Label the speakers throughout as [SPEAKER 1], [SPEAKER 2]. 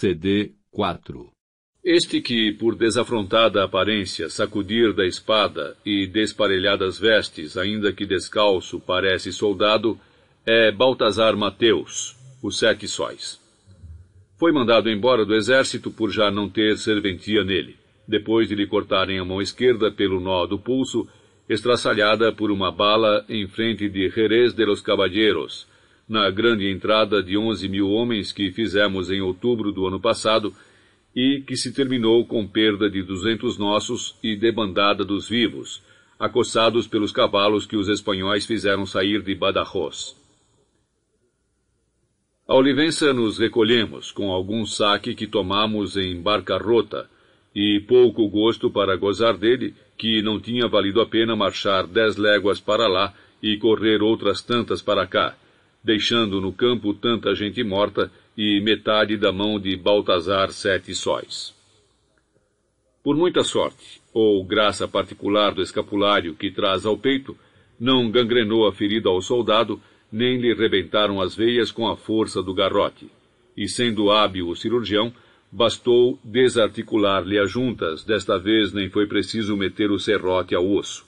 [SPEAKER 1] CD 4. Este que, por desafrontada aparência, sacudir da espada e desparelhadas vestes, ainda que descalço, parece soldado, é Baltazar Mateus, o sete sóis. Foi mandado embora do exército por já não ter serventia nele, depois de lhe cortarem a mão esquerda pelo nó do pulso, estraçalhada por uma bala em frente de Jerez de los Caballeros, na grande entrada de 11 mil homens que fizemos em outubro do ano passado e que se terminou com perda de 200 nossos e debandada dos vivos, acossados pelos cavalos que os espanhóis fizeram sair de Badajoz. A Olivença nos recolhemos com algum saque que tomamos em barca rota e pouco gosto para gozar dele, que não tinha valido a pena marchar dez léguas para lá e correr outras tantas para cá deixando no campo tanta gente morta e metade da mão de Baltazar Sete Sóis. Por muita sorte, ou graça particular do escapulário que traz ao peito, não gangrenou a ferida ao soldado, nem lhe rebentaram as veias com a força do garrote. E sendo hábil o cirurgião, bastou desarticular-lhe as juntas, desta vez nem foi preciso meter o serrote ao osso.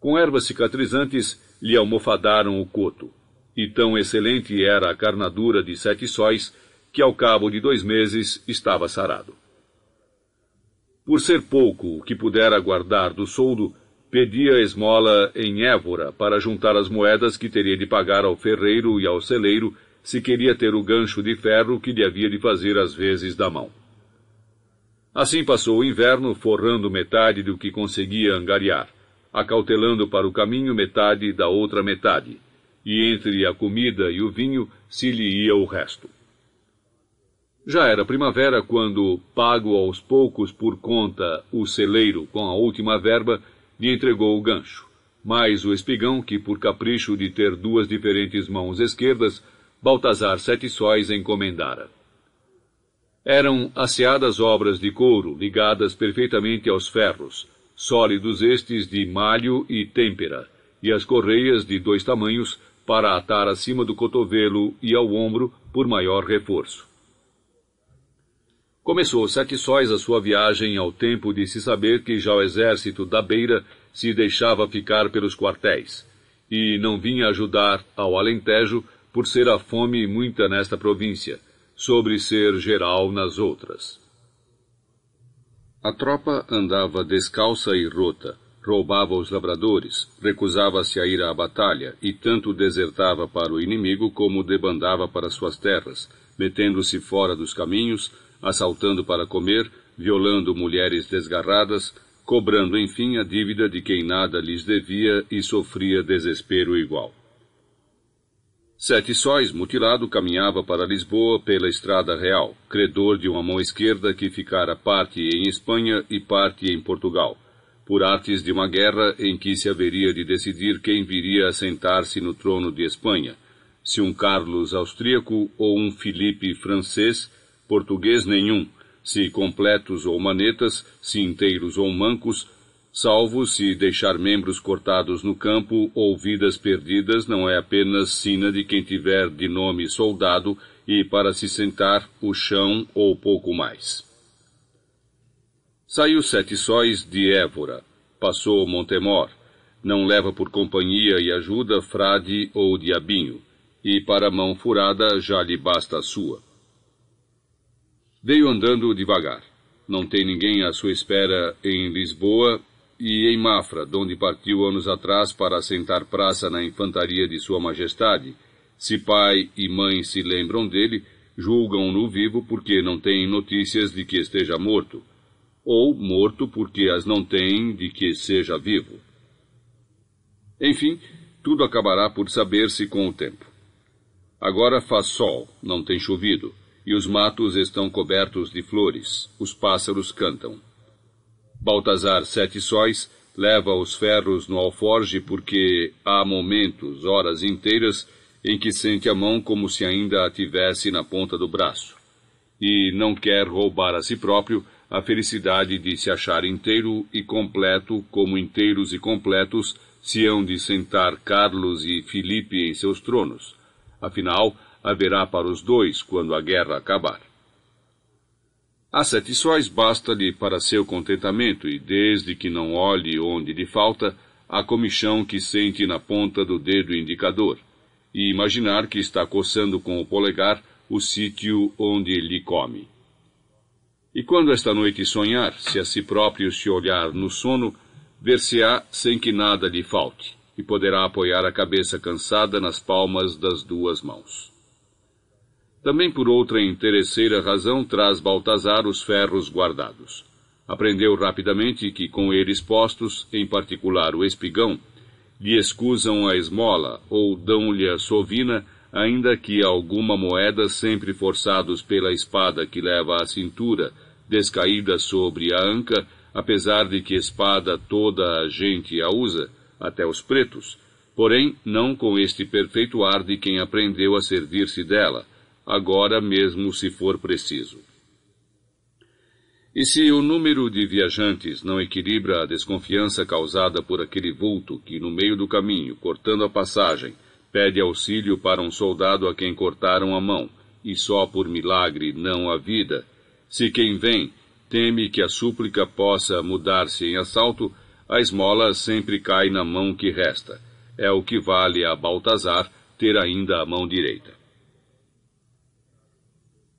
[SPEAKER 1] Com ervas cicatrizantes, lhe almofadaram o coto. E tão excelente era a carnadura de sete sóis que ao cabo de dois meses estava sarado. Por ser pouco o que pudera guardar do soldo, pedia esmola em Évora para juntar as moedas que teria de pagar ao ferreiro e ao celeiro se queria ter o gancho de ferro que lhe havia de fazer às vezes da mão. Assim passou o inverno, forrando metade do que conseguia angariar acautelando para o caminho metade da outra metade, e entre a comida e o vinho se lhe ia o resto. Já era primavera quando, pago aos poucos por conta, o celeiro, com a última verba, lhe entregou o gancho, mais o espigão que, por capricho de ter duas diferentes mãos esquerdas, Baltazar Sete Sóis encomendara. Eram asseadas obras de couro ligadas perfeitamente aos ferros, sólidos estes de malho e têmpera, e as correias de dois tamanhos para atar acima do cotovelo e ao ombro por maior reforço. Começou sete sóis a sua viagem ao tempo de se saber que já o exército da Beira se deixava ficar pelos quartéis, e não vinha ajudar ao Alentejo por ser a fome muita nesta província, sobre ser geral nas outras. A tropa andava descalça e rota, roubava os labradores, recusava-se a ir à batalha e tanto desertava para o inimigo como debandava para suas terras, metendo-se fora dos caminhos, assaltando para comer, violando mulheres desgarradas, cobrando enfim a dívida de quem nada lhes devia e sofria desespero igual. Sete Sóis, mutilado, caminhava para Lisboa pela Estrada Real, credor de uma mão esquerda que ficara parte em Espanha e parte em Portugal, por artes de uma guerra em que se haveria de decidir quem viria a sentar-se no trono de Espanha, se um Carlos austríaco ou um Filipe francês, português nenhum, se completos ou manetas, se inteiros ou mancos, salvo se deixar membros cortados no campo ou vidas perdidas não é apenas sina de quem tiver de nome soldado e para se sentar o chão ou pouco mais. Saiu sete sóis de Évora, passou Montemor, não leva por companhia e ajuda frade ou diabinho, e para mão furada já lhe basta a sua. Veio andando devagar. Não tem ninguém à sua espera em Lisboa e em Mafra, donde partiu anos atrás para assentar praça na infantaria de Sua Majestade. Se pai e mãe se lembram dele, julgam-no vivo porque não têm notícias de que esteja morto, ou morto porque as não têm de que seja vivo. Enfim, tudo acabará por saber-se com o tempo. Agora faz sol, não tem chovido, e os matos estão cobertos de flores, os pássaros cantam. Baltazar Sete Sóis leva os ferros no alforge porque há momentos, horas inteiras, em que sente a mão como se ainda a tivesse na ponta do braço. E não quer roubar a si próprio a felicidade de se achar inteiro e completo, como inteiros e completos se hão de sentar Carlos e Filipe em seus tronos. Afinal, haverá para os dois quando a guerra acabar. As sete sóis basta-lhe para seu contentamento, e desde que não olhe onde lhe falta, a comichão que sente na ponta do dedo indicador, e imaginar que está coçando com o polegar o sítio onde lhe come. E quando esta noite sonhar, se a si próprio se olhar no sono, ver-se-á sem que nada lhe falte, e poderá apoiar a cabeça cansada nas palmas das duas mãos. Também por outra interesseira razão traz Baltazar os ferros guardados. Aprendeu rapidamente que com eles postos, em particular o espigão, lhe escusam a esmola ou dão-lhe a sovina, ainda que alguma moeda, sempre forçados pela espada que leva à cintura, descaída sobre a anca, apesar de que espada toda a gente a usa, até os pretos, porém não com este perfeito ar de quem aprendeu a servir-se dela, agora mesmo se for preciso. E se o número de viajantes não equilibra a desconfiança causada por aquele vulto que, no meio do caminho, cortando a passagem, pede auxílio para um soldado a quem cortaram a mão, e só por milagre não a vida, se quem vem teme que a súplica possa mudar-se em assalto, a esmola sempre cai na mão que resta. É o que vale a Baltazar ter ainda a mão direita.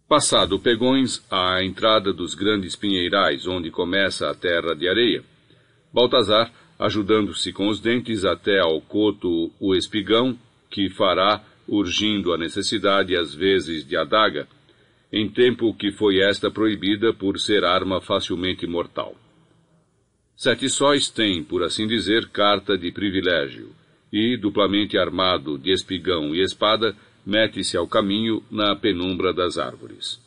[SPEAKER 1] Passado Pegões, à entrada dos grandes pinheirais, onde começa a terra de areia, Baltazar, ajudando-se com os dentes até ao coto o espigão, que fará, urgindo a necessidade às vezes de adaga, em tempo que foi esta proibida por ser arma facilmente mortal. Sete Sóis tem, por assim dizer, carta de privilégio, e, duplamente armado de espigão e espada, mete-se ao caminho na penumbra das árvores.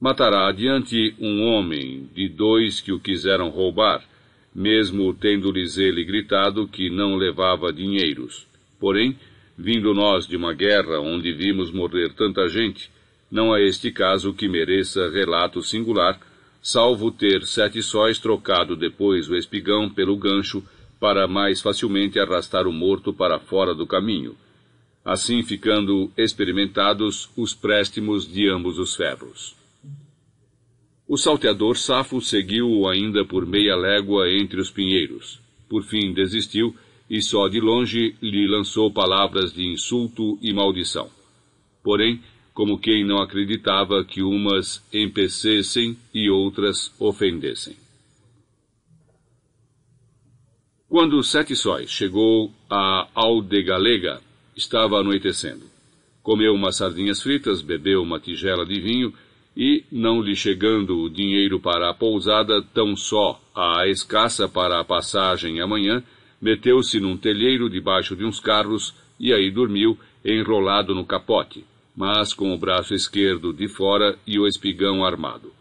[SPEAKER 1] Matará adiante um homem de dois que o quiseram roubar, mesmo tendo-lhes ele gritado que não levava dinheiros. Porém, vindo nós de uma guerra onde vimos morrer tanta gente, não é este caso que mereça relato singular, salvo ter sete sóis trocado depois o espigão pelo gancho para mais facilmente arrastar o morto para fora do caminho assim ficando experimentados os préstimos de ambos os ferros. O salteador Safo seguiu-o ainda por meia légua entre os pinheiros. Por fim desistiu e só de longe lhe lançou palavras de insulto e maldição. Porém, como quem não acreditava que umas empecessem e outras ofendessem. Quando Sete Sóis chegou a Aldegalega, Estava anoitecendo. Comeu umas sardinhas fritas, bebeu uma tigela de vinho e, não lhe chegando o dinheiro para a pousada, tão só a escassa para a passagem amanhã, meteu-se num telheiro debaixo de uns carros e aí dormiu, enrolado no capote, mas com o braço esquerdo de fora e o espigão armado.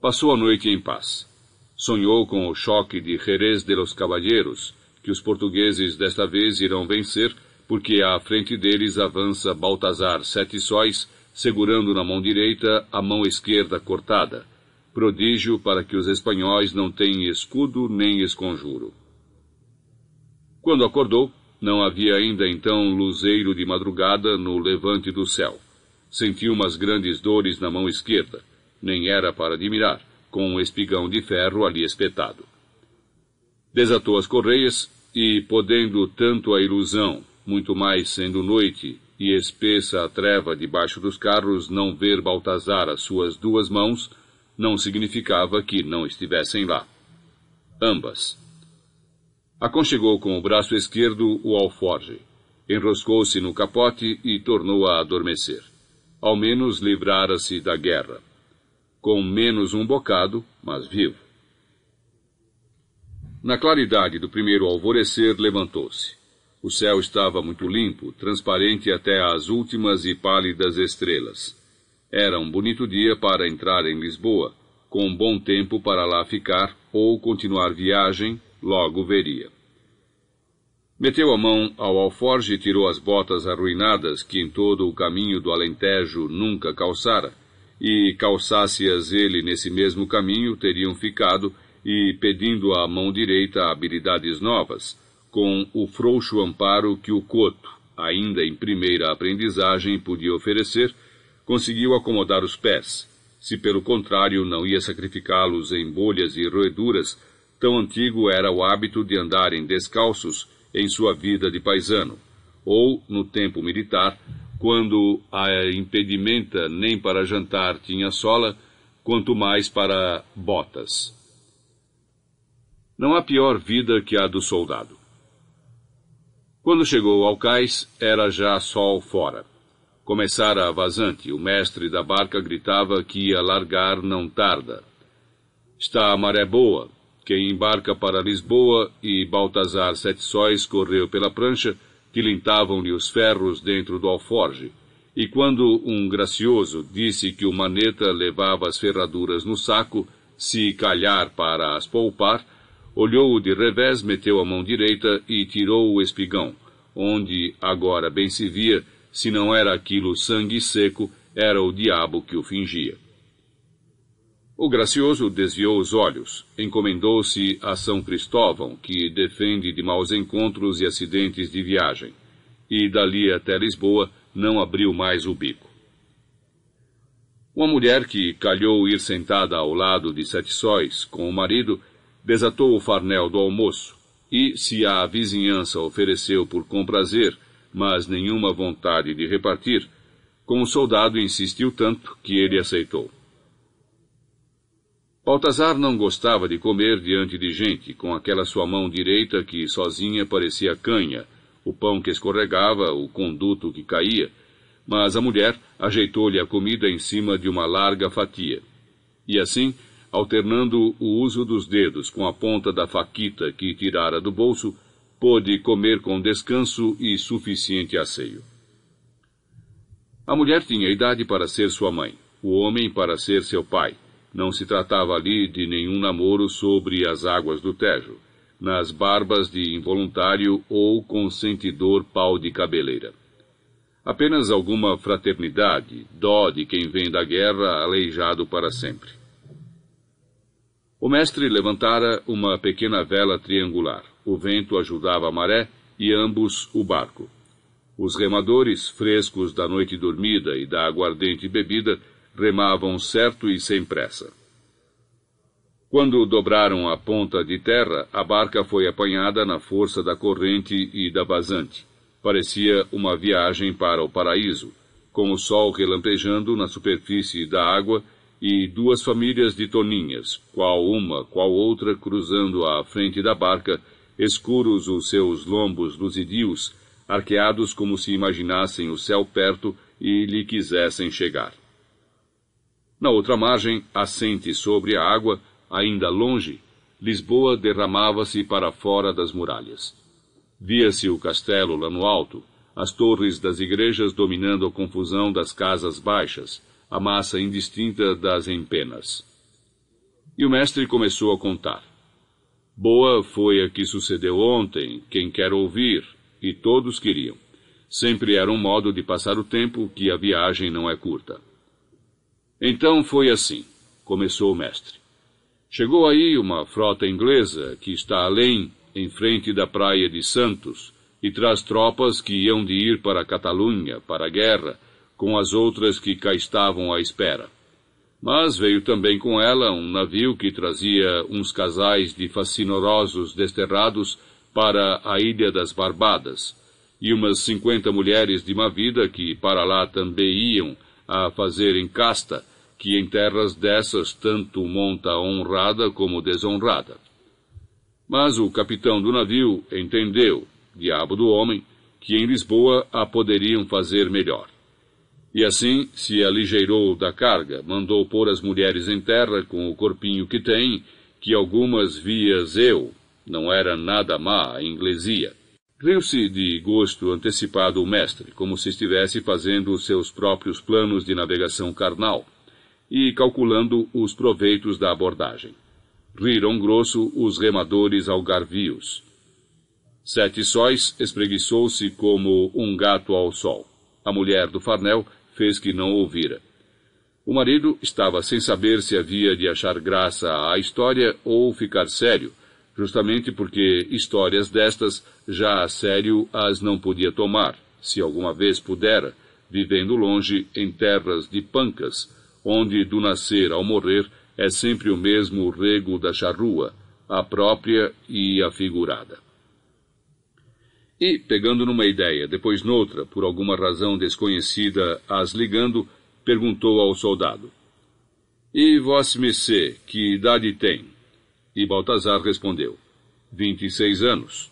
[SPEAKER 1] Passou a noite em paz. Sonhou com o choque de Jerez de los Caballeros, que os portugueses desta vez irão vencer porque à frente deles avança Baltazar Sete Sóis, segurando na mão direita a mão esquerda cortada, prodígio para que os espanhóis não têm escudo nem esconjuro. Quando acordou, não havia ainda então luzeiro de madrugada no levante do céu. Sentiu umas grandes dores na mão esquerda, nem era para admirar, com um espigão de ferro ali espetado. Desatou as correias e, podendo tanto a ilusão muito mais sendo noite, e espessa a treva debaixo dos carros, não ver Baltazar as suas duas mãos não significava que não estivessem lá. Ambas. Aconchegou com o braço esquerdo o alforge, enroscou-se no capote e tornou a adormecer. Ao menos livrara-se da guerra. Com menos um bocado, mas vivo. Na claridade do primeiro alvorecer, levantou-se o céu estava muito limpo, transparente até às últimas e pálidas estrelas. Era um bonito dia para entrar em Lisboa, com bom tempo para lá ficar ou continuar viagem, logo veria. Meteu a mão ao alforge e tirou as botas arruinadas que em todo o caminho do Alentejo nunca calçara, e calçasse-as ele nesse mesmo caminho teriam ficado, e pedindo à mão direita habilidades novas, com o frouxo amparo que o coto, ainda em primeira aprendizagem, podia oferecer, conseguiu acomodar os pés. Se pelo contrário não ia sacrificá-los em bolhas e roeduras, tão antigo era o hábito de andarem descalços em sua vida de paisano, ou, no tempo militar, quando a impedimenta nem para jantar tinha sola, quanto mais para botas. Não há pior vida que a do soldado. Quando chegou ao cais, era já sol fora. Começara a vazante, o mestre da barca gritava que ia largar não tarda. Está a maré boa. Quem embarca para Lisboa e Baltazar Sete Sóis correu pela prancha, tilintavam-lhe os ferros dentro do alforge, e quando um gracioso disse que o maneta levava as ferraduras no saco, se calhar para as poupar, olhou-o de revés, meteu a mão direita e tirou o espigão, onde agora bem se via, se não era aquilo sangue seco, era o diabo que o fingia. O gracioso desviou os olhos, encomendou-se a São Cristóvão, que defende de maus encontros e acidentes de viagem, e dali até Lisboa não abriu mais o bico. Uma mulher que calhou ir sentada ao lado de Sete Sóis com o marido desatou o farnel do almoço, e se a vizinhança ofereceu por comprazer, mas nenhuma vontade de repartir, com o soldado insistiu tanto que ele aceitou. Baltazar não gostava de comer diante de gente, com aquela sua mão direita que sozinha parecia canha, o pão que escorregava, o conduto que caía, mas a mulher ajeitou-lhe a comida em cima de uma larga fatia. E assim, alternando o uso dos dedos com a ponta da faquita que tirara do bolso, pôde comer com descanso e suficiente asseio. A mulher tinha idade para ser sua mãe, o homem para ser seu pai. Não se tratava ali de nenhum namoro sobre as águas do Tejo, nas barbas de involuntário ou consentidor pau de cabeleira. Apenas alguma fraternidade, dó de quem vem da guerra aleijado para sempre. O mestre levantara uma pequena vela triangular. O vento ajudava a maré e ambos o barco. Os remadores, frescos da noite dormida e da aguardente bebida, remavam certo e sem pressa. Quando dobraram a ponta de terra, a barca foi apanhada na força da corrente e da vazante. Parecia uma viagem para o paraíso, com o sol relampejando na superfície da água e duas famílias de toninhas, qual uma, qual outra, cruzando à frente da barca, escuros os seus lombos luzidios, arqueados como se imaginassem o céu perto e lhe quisessem chegar. Na outra margem, assente sobre a água, ainda longe, Lisboa derramava-se para fora das muralhas. Via-se o castelo lá no alto, as torres das igrejas dominando a confusão das casas baixas, a massa indistinta das empenas. E o mestre começou a contar. Boa foi a que sucedeu ontem, quem quer ouvir, e todos queriam. Sempre era um modo de passar o tempo que a viagem não é curta. Então foi assim, começou o mestre. Chegou aí uma frota inglesa que está além, em frente da praia de Santos, e traz tropas que iam de ir para a Catalunha, para a guerra, com as outras que cá estavam à espera. Mas veio também com ela um navio que trazia uns casais de fascinorosos desterrados para a Ilha das Barbadas, e umas cinquenta mulheres de má vida que para lá também iam a fazerem casta, que em terras dessas tanto monta honrada como desonrada. Mas o capitão do navio entendeu, diabo do homem, que em Lisboa a poderiam fazer melhor. E assim se aligeirou da carga, mandou pôr as mulheres em terra com o corpinho que tem, que algumas vias eu, não era nada má a inglesia. Riu-se de gosto antecipado o mestre, como se estivesse fazendo os seus próprios planos de navegação carnal e calculando os proveitos da abordagem. Riram grosso os remadores algarvios. Sete Sóis espreguiçou-se como um gato ao sol. A mulher do farnel fez que não ouvira. O marido estava sem saber se havia de achar graça à história ou ficar sério, justamente porque histórias destas já a sério as não podia tomar, se alguma vez pudera, vivendo longe em terras de pancas, onde do nascer ao morrer é sempre o mesmo rego da charrua, a própria e a figurada e, pegando numa ideia, depois noutra, por alguma razão desconhecida as ligando, perguntou ao soldado: E vossemecê, que idade tem? E Baltazar respondeu: Vinte e seis anos.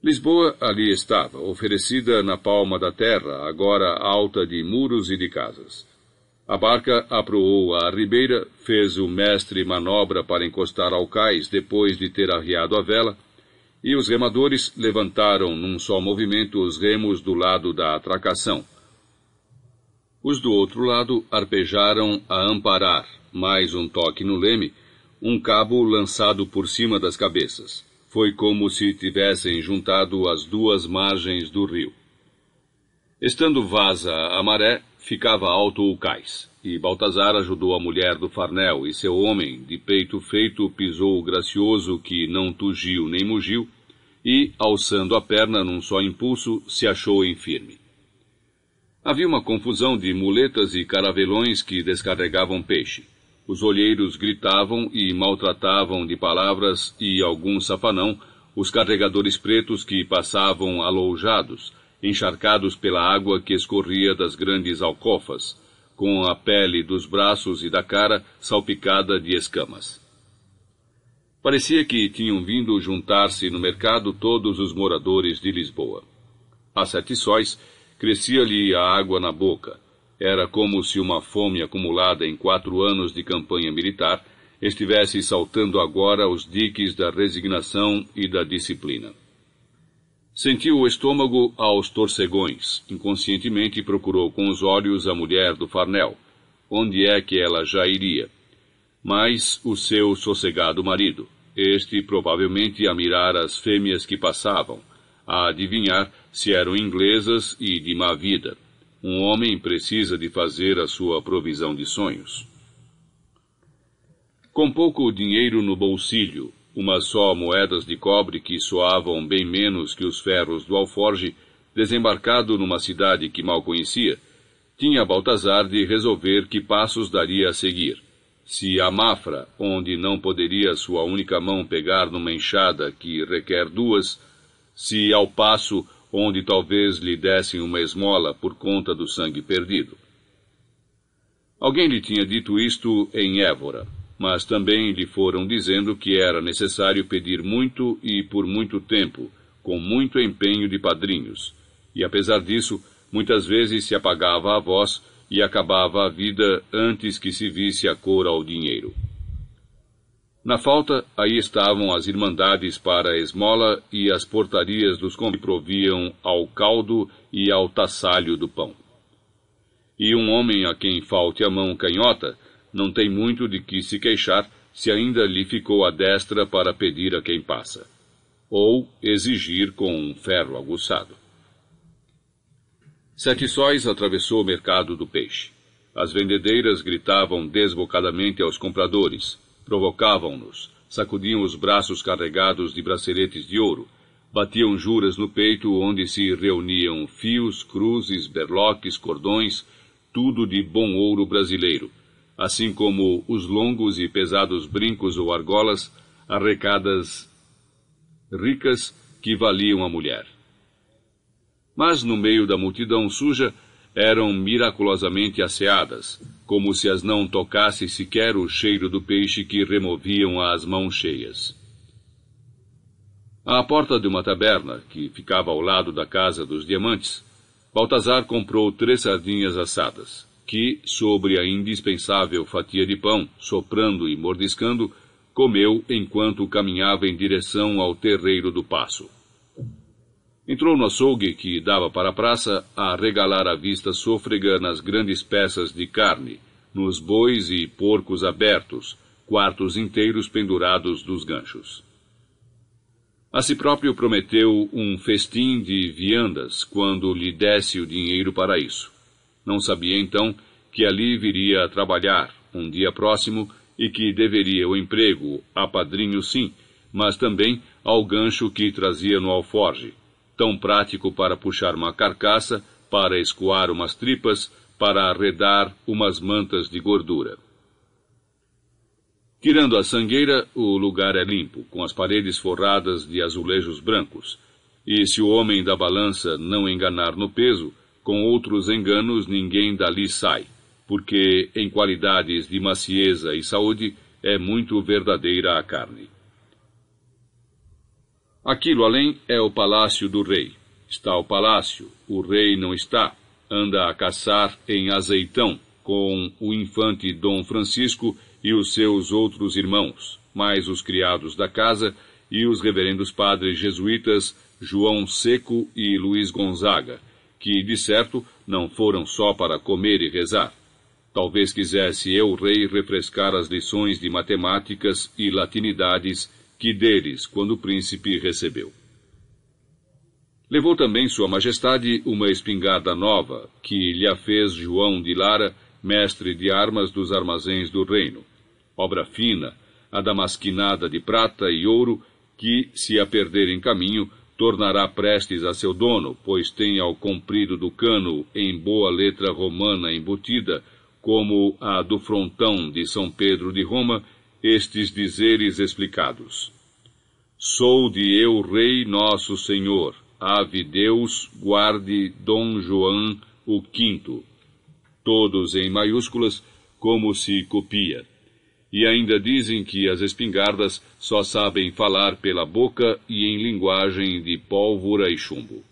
[SPEAKER 1] Lisboa ali estava, oferecida na palma da terra, agora alta de muros e de casas. A barca aproou à ribeira, fez o mestre manobra para encostar ao cais depois de ter arriado a vela, e os remadores levantaram num só movimento os remos do lado da atracação. Os do outro lado arpejaram a amparar, mais um toque no leme, um cabo lançado por cima das cabeças. Foi como se tivessem juntado as duas margens do rio. Estando vaza a maré, ficava alto o cais, e Baltazar ajudou a mulher do farnel, e seu homem, de peito feito, pisou o gracioso que não tugiu nem mugiu, e, alçando a perna num só impulso, se achou infirme. Havia uma confusão de muletas e caravelões que descarregavam peixe. Os olheiros gritavam e maltratavam de palavras e algum safanão os carregadores pretos que passavam aloujados, encharcados pela água que escorria das grandes alcofas, com a pele dos braços e da cara salpicada de escamas. Parecia que tinham vindo juntar-se no mercado todos os moradores de Lisboa. A sete sóis, crescia-lhe a água na boca. Era como se uma fome acumulada em quatro anos de campanha militar estivesse saltando agora os diques da resignação e da disciplina. Sentiu o estômago aos torcegões. Inconscientemente procurou com os olhos a mulher do farnel. Onde é que ela já iria? Mas o seu sossegado marido, este provavelmente a mirar as fêmeas que passavam, a adivinhar se eram inglesas e de má vida. Um homem precisa de fazer a sua provisão de sonhos. Com pouco dinheiro no bolsilho, Umas só moedas de cobre que soavam bem menos que os ferros do alforge, desembarcado numa cidade que mal conhecia, tinha Baltazar de resolver que passos daria a seguir. Se a Mafra, onde não poderia sua única mão pegar numa enxada que requer duas, se ao passo onde talvez lhe dessem uma esmola por conta do sangue perdido. Alguém lhe tinha dito isto em Évora mas também lhe foram dizendo que era necessário pedir muito e por muito tempo, com muito empenho de padrinhos. E apesar disso, muitas vezes se apagava a voz e acabava a vida antes que se visse a cor ao dinheiro. Na falta, aí estavam as irmandades para a esmola e as portarias dos que proviam ao caldo e ao tassalho do pão. E um homem a quem falte a mão canhota não tem muito de que se queixar se ainda lhe ficou a destra para pedir a quem passa, ou exigir com um ferro aguçado. Sete Sóis atravessou o mercado do peixe. As vendedeiras gritavam desbocadamente aos compradores, provocavam-nos, sacudiam os braços carregados de braceletes de ouro, batiam juras no peito onde se reuniam fios, cruzes, berloques, cordões, tudo de bom ouro brasileiro assim como os longos e pesados brincos ou argolas, arrecadas ricas que valiam a mulher. Mas no meio da multidão suja eram miraculosamente asseadas, como se as não tocasse sequer o cheiro do peixe que removiam às mãos cheias. À porta de uma taberna, que ficava ao lado da casa dos diamantes, Baltazar comprou três sardinhas assadas que, sobre a indispensável fatia de pão, soprando e mordiscando, comeu enquanto caminhava em direção ao terreiro do passo. Entrou no açougue que dava para a praça a regalar a vista sôfrega nas grandes peças de carne, nos bois e porcos abertos, quartos inteiros pendurados dos ganchos. A si próprio prometeu um festim de viandas quando lhe desse o dinheiro para isso. Não sabia então que ali viria a trabalhar um dia próximo e que deveria o emprego a padrinho sim, mas também ao gancho que trazia no alforge, tão prático para puxar uma carcaça, para escoar umas tripas, para arredar umas mantas de gordura. Tirando a sangueira, o lugar é limpo, com as paredes forradas de azulejos brancos, e se o homem da balança não enganar no peso, com outros enganos ninguém dali sai, porque em qualidades de macieza e saúde é muito verdadeira a carne. Aquilo além é o palácio do rei. Está o palácio, o rei não está, anda a caçar em azeitão com o infante Dom Francisco e os seus outros irmãos, mais os criados da casa e os reverendos padres jesuítas João Seco e Luiz Gonzaga que, de certo, não foram só para comer e rezar. Talvez quisesse eu, rei, refrescar as lições de matemáticas e latinidades que deles, quando príncipe, recebeu. Levou também Sua Majestade uma espingarda nova, que lhe fez João de Lara, mestre de armas dos armazéns do reino. Obra fina, adamasquinada de prata e ouro, que, se a perder em caminho, tornará prestes a seu dono, pois tem ao comprido do cano, em boa letra romana embutida, como a do frontão de São Pedro de Roma, estes dizeres explicados: Sou de eu rei nosso Senhor, ave Deus, guarde Dom João o Quinto. Todos em maiúsculas, como se copia. E ainda dizem que as espingardas só sabem falar pela boca e em linguagem de pólvora e chumbo.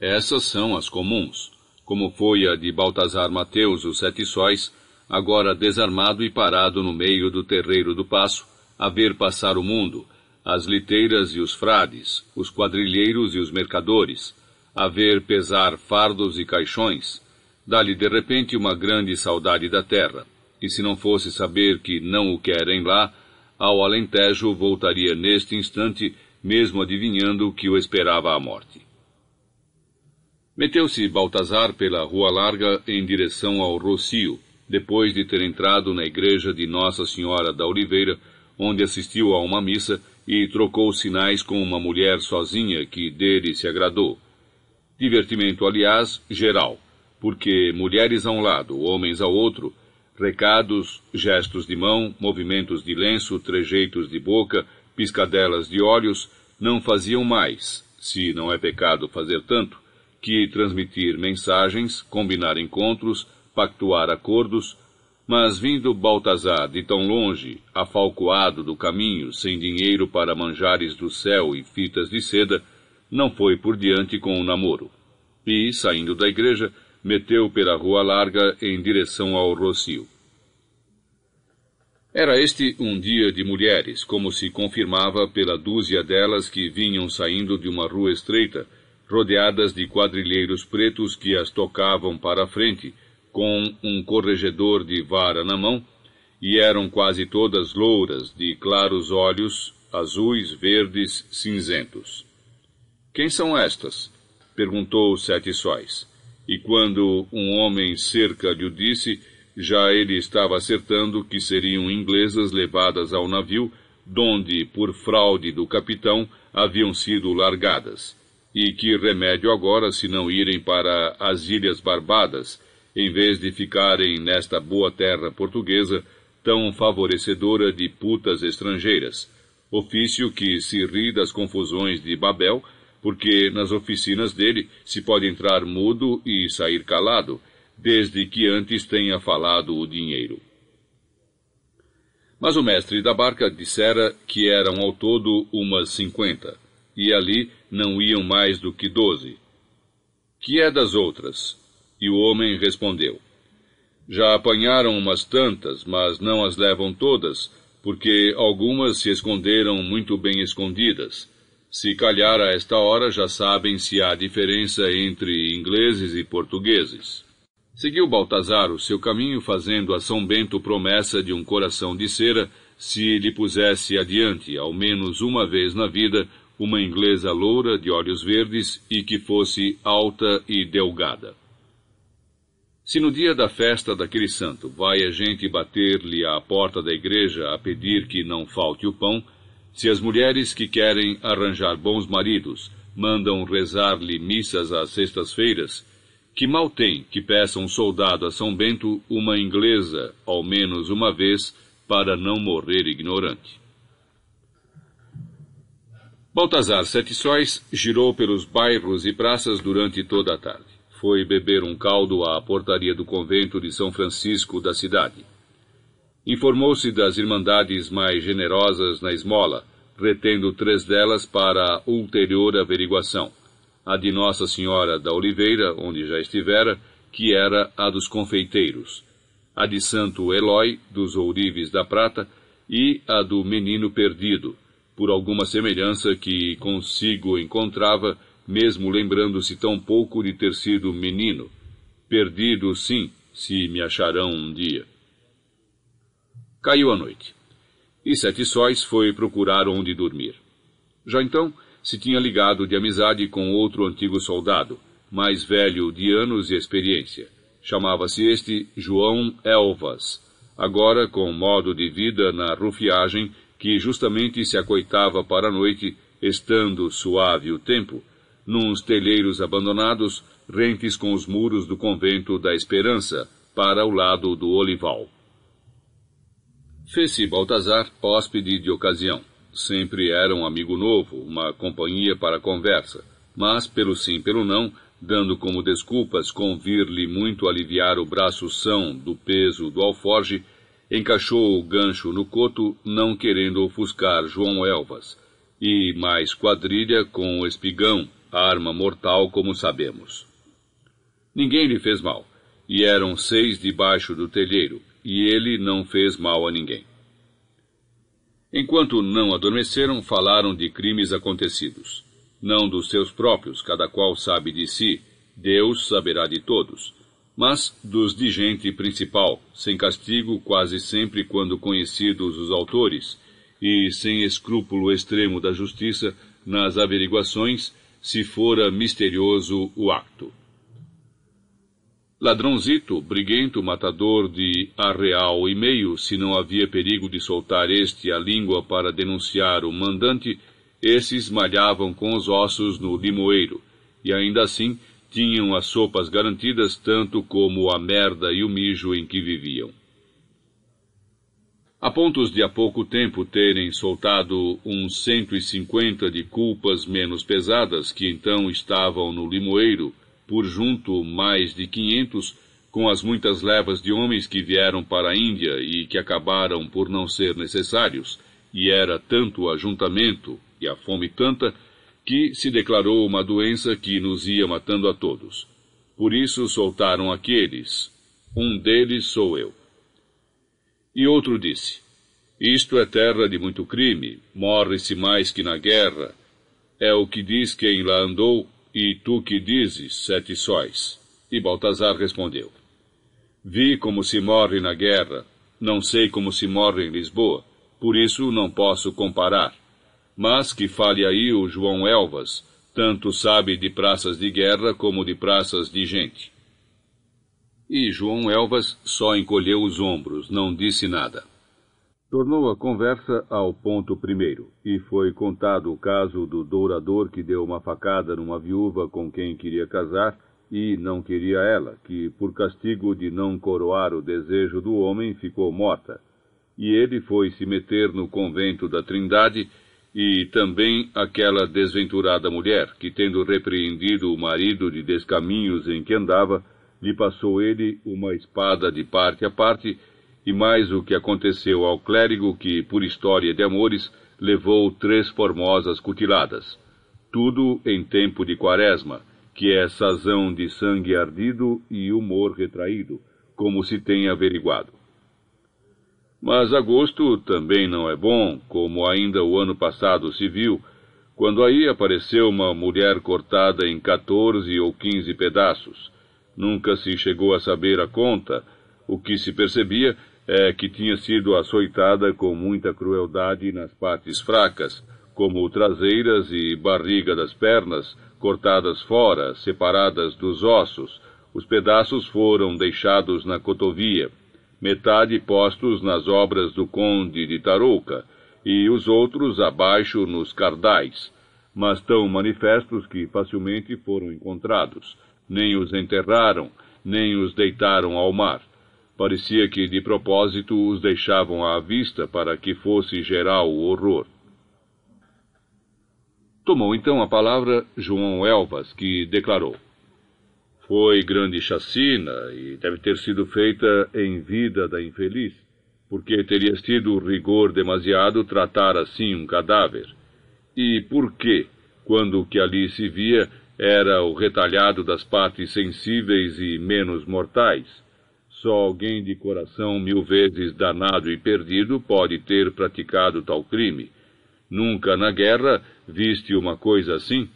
[SPEAKER 1] Essas são as comuns, como foi a de Baltazar Mateus, os Sete Sóis, agora desarmado e parado no meio do terreiro do passo, a ver passar o mundo, as liteiras e os frades, os quadrilheiros e os mercadores, a ver pesar fardos e caixões, dá-lhe de repente uma grande saudade da terra e se não fosse saber que não o querem lá, ao Alentejo voltaria neste instante, mesmo adivinhando que o esperava a morte. Meteu-se Baltazar pela Rua Larga em direção ao Rocio, depois de ter entrado na igreja de Nossa Senhora da Oliveira, onde assistiu a uma missa e trocou sinais com uma mulher sozinha que dele se agradou. Divertimento, aliás, geral, porque mulheres a um lado, homens ao outro, Recados, gestos de mão, movimentos de lenço, trejeitos de boca, piscadelas de olhos, não faziam mais, se não é pecado fazer tanto, que transmitir mensagens, combinar encontros, pactuar acordos, mas vindo Baltazar de tão longe, afalcoado do caminho, sem dinheiro para manjares do céu e fitas de seda, não foi por diante com o namoro. E, saindo da igreja, meteu pela rua larga em direção ao Rocio. Era este um dia de mulheres, como se confirmava pela dúzia delas que vinham saindo de uma rua estreita, rodeadas de quadrilheiros pretos que as tocavam para a frente, com um corregedor de vara na mão, e eram quase todas louras, de claros olhos, azuis, verdes, cinzentos. Quem são estas? perguntou Sete Sóis. E quando um homem cerca-lhe o disse, já ele estava acertando que seriam inglesas levadas ao navio, donde, por fraude do capitão, haviam sido largadas. E que remédio agora se não irem para as Ilhas Barbadas, em vez de ficarem nesta boa terra portuguesa, tão favorecedora de putas estrangeiras, ofício que se ri das confusões de Babel porque nas oficinas dele se pode entrar mudo e sair calado, desde que antes tenha falado o dinheiro. Mas o mestre da barca dissera que eram ao todo umas cinquenta, e ali não iam mais do que doze. Que é das outras? E o homem respondeu: Já apanharam umas tantas, mas não as levam todas, porque algumas se esconderam muito bem escondidas se calhar a esta hora já sabem se há diferença entre ingleses e portugueses. Seguiu Baltazar o seu caminho, fazendo a São Bento promessa de um coração de cera se lhe pusesse adiante, ao menos uma vez na vida, uma inglesa loura de olhos verdes e que fosse alta e delgada. Se no dia da festa daquele santo vai a gente bater-lhe à porta da igreja a pedir que não falte o pão, se as mulheres que querem arranjar bons maridos mandam rezar-lhe missas às sextas-feiras, que mal tem que peça um soldado a São Bento uma inglesa, ao menos uma vez, para não morrer ignorante. Baltazar Sete Sóis girou pelos bairros e praças durante toda a tarde. Foi beber um caldo à portaria do convento de São Francisco da cidade. Informou-se das irmandades mais generosas na esmola, retendo três delas para a ulterior averiguação. A de Nossa Senhora da Oliveira, onde já estivera, que era a dos confeiteiros, a de Santo Elói, dos ourives da prata, e a do menino perdido, por alguma semelhança que consigo encontrava, mesmo lembrando-se tão pouco de ter sido menino. Perdido, sim, se me acharão um dia. Caiu a noite e Sete Sóis foi procurar onde dormir. Já então se tinha ligado de amizade com outro antigo soldado, mais velho de anos e experiência. Chamava-se este João Elvas, agora com modo de vida na rufiagem que justamente se acoitava para a noite, estando suave o tempo, nos telheiros abandonados, rentes com os muros do convento da Esperança, para o lado do Olival. Fez-se Baltazar hóspede de ocasião. Sempre era um amigo novo, uma companhia para conversa, mas, pelo sim pelo não, dando como desculpas convir-lhe muito aliviar o braço são do peso do alforge, encaixou o gancho no coto, não querendo ofuscar João Elvas, e mais quadrilha com o espigão, arma mortal como sabemos. Ninguém lhe fez mal, e eram seis debaixo do telheiro, e ele não fez mal a ninguém. Enquanto não adormeceram, falaram de crimes acontecidos, não dos seus próprios, cada qual sabe de si, Deus saberá de todos, mas dos de gente principal, sem castigo quase sempre quando conhecidos os autores, e sem escrúpulo extremo da justiça nas averiguações, se fora misterioso o acto. Ladrãozito, briguento matador de arreal e meio, se não havia perigo de soltar este a língua para denunciar o mandante, esses malhavam com os ossos no limoeiro, e ainda assim tinham as sopas garantidas tanto como a merda e o mijo em que viviam. A pontos de há pouco tempo terem soltado uns cento e cinquenta de culpas menos pesadas que então estavam no limoeiro, por junto mais de quinhentos, com as muitas levas de homens que vieram para a Índia e que acabaram por não ser necessários, e era tanto o ajuntamento e a fome tanta, que se declarou uma doença que nos ia matando a todos. Por isso soltaram aqueles, um deles sou eu. E outro disse: Isto é terra de muito crime, morre-se mais que na guerra. É o que diz quem lá andou, e tu que dizes, sete sóis? E Baltazar respondeu: Vi como se morre na guerra, não sei como se morre em Lisboa, por isso não posso comparar. Mas que fale aí o João Elvas, tanto sabe de praças de guerra como de praças de gente. E João Elvas só encolheu os ombros, não disse nada. Tornou a conversa ao ponto primeiro, e foi contado o caso do dourador que deu uma facada numa viúva com quem queria casar e não queria ela, que, por castigo de não coroar o desejo do homem, ficou morta. E ele foi se meter no convento da Trindade e também aquela desventurada mulher, que, tendo repreendido o marido de descaminhos em que andava, lhe passou ele uma espada de parte a parte e mais o que aconteceu ao clérigo que, por história de amores, levou três formosas cutiladas. Tudo em tempo de quaresma, que é sazão de sangue ardido e humor retraído, como se tem averiguado. Mas agosto também não é bom, como ainda o ano passado se viu, quando aí apareceu uma mulher cortada em quatorze ou quinze pedaços. Nunca se chegou a saber a conta, o que se percebia é, que tinha sido açoitada com muita crueldade nas partes fracas, como traseiras e barriga das pernas, cortadas fora, separadas dos ossos. Os pedaços foram deixados na cotovia, metade postos nas obras do conde de Tarouca, e os outros abaixo nos cardais, mas tão manifestos que facilmente foram encontrados. Nem os enterraram, nem os deitaram ao mar. Parecia que de propósito os deixavam à vista para que fosse geral o horror. Tomou então a palavra João Elvas, que declarou: Foi grande chacina e deve ter sido feita em vida da infeliz, porque teria sido rigor demasiado tratar assim um cadáver. E por que, quando o que ali se via era o retalhado das partes sensíveis e menos mortais? Só alguém de coração mil vezes danado e perdido pode ter praticado tal crime. Nunca na guerra viste uma coisa assim?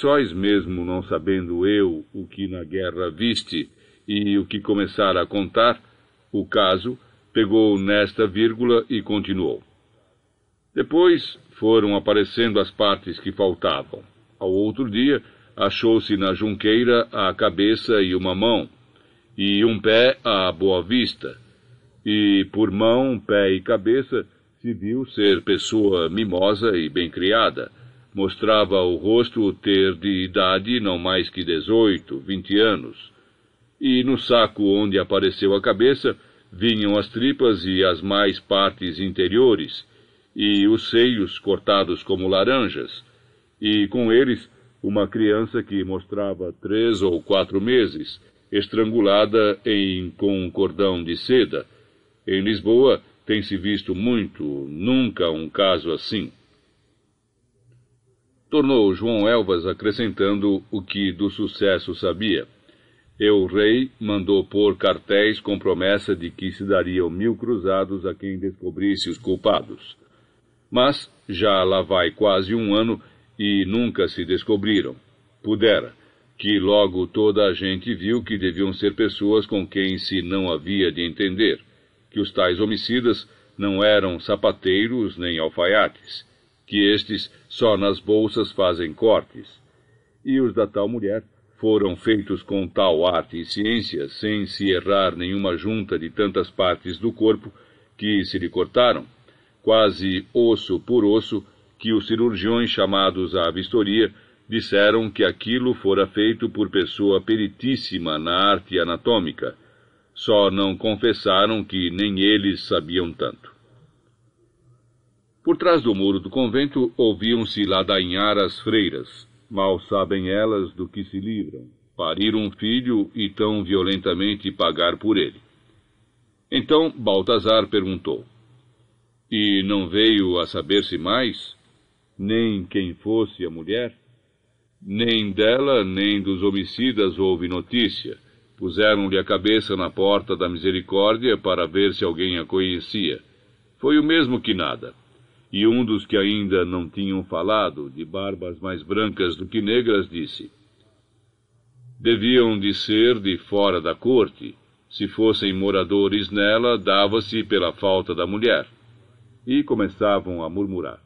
[SPEAKER 1] sóis, mesmo não sabendo eu o que na guerra viste e o que começara a contar, o caso, pegou nesta vírgula e continuou. Depois foram aparecendo as partes que faltavam. Ao outro dia, achou-se na junqueira a cabeça e uma mão, e um pé à Boa Vista, e por mão, pé e cabeça se viu ser pessoa mimosa e bem criada. Mostrava o rosto ter de idade não mais que dezoito, vinte anos. E no saco onde apareceu a cabeça vinham as tripas e as mais partes interiores, e os seios cortados como laranjas, e com eles uma criança que mostrava três ou quatro meses, estrangulada em, com um cordão de seda. Em Lisboa tem-se visto muito, nunca um caso assim. Tornou João Elvas acrescentando o que do sucesso sabia. Eu rei mandou pôr cartéis com promessa de que se dariam mil cruzados a quem descobrisse os culpados. Mas já lá vai quase um ano e nunca se descobriram. Pudera que logo toda a gente viu que deviam ser pessoas com quem se não havia de entender, que os tais homicidas não eram sapateiros nem alfaiates, que estes só nas bolsas fazem cortes, e os da tal mulher foram feitos com tal arte e ciência, sem se errar nenhuma junta de tantas partes do corpo que se lhe cortaram, quase osso por osso, que os cirurgiões chamados à vistoria disseram que aquilo fora feito por pessoa peritíssima na arte anatômica, só não confessaram que nem eles sabiam tanto. Por trás do muro do convento ouviam-se ladainhar as freiras. Mal sabem elas do que se livram. Parir um filho e tão violentamente pagar por ele. Então Baltazar perguntou: E não veio a saber-se mais? Nem quem fosse a mulher? Nem dela, nem dos homicidas houve notícia. Puseram-lhe a cabeça na porta da misericórdia para ver se alguém a conhecia. Foi o mesmo que nada. E um dos que ainda não tinham falado, de barbas mais brancas do que negras, disse: Deviam de ser de fora da corte. Se fossem moradores nela, dava-se pela falta da mulher. E começavam a murmurar.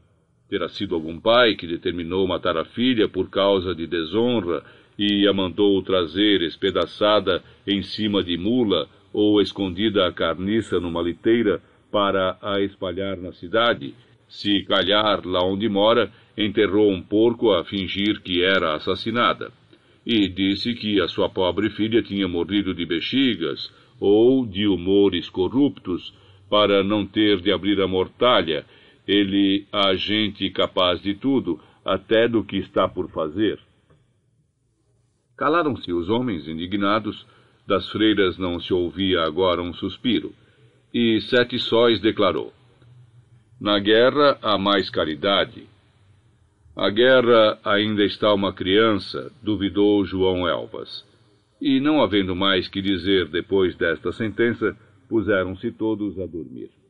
[SPEAKER 1] Terá sido algum pai que determinou matar a filha por causa de desonra e a mandou trazer espedaçada em cima de mula ou escondida a carniça numa liteira para a espalhar na cidade. Se calhar lá onde mora, enterrou um porco a fingir que era assassinada. E disse que a sua pobre filha tinha morrido de bexigas ou de humores corruptos para não ter de abrir a mortalha ele a gente capaz de tudo, até do que está por fazer. Calaram-se os homens indignados, das freiras não se ouvia agora um suspiro, e Sete Sóis declarou: Na guerra há mais caridade. A guerra ainda está uma criança, duvidou João Elvas. E não havendo mais que dizer depois desta sentença, puseram-se todos a dormir.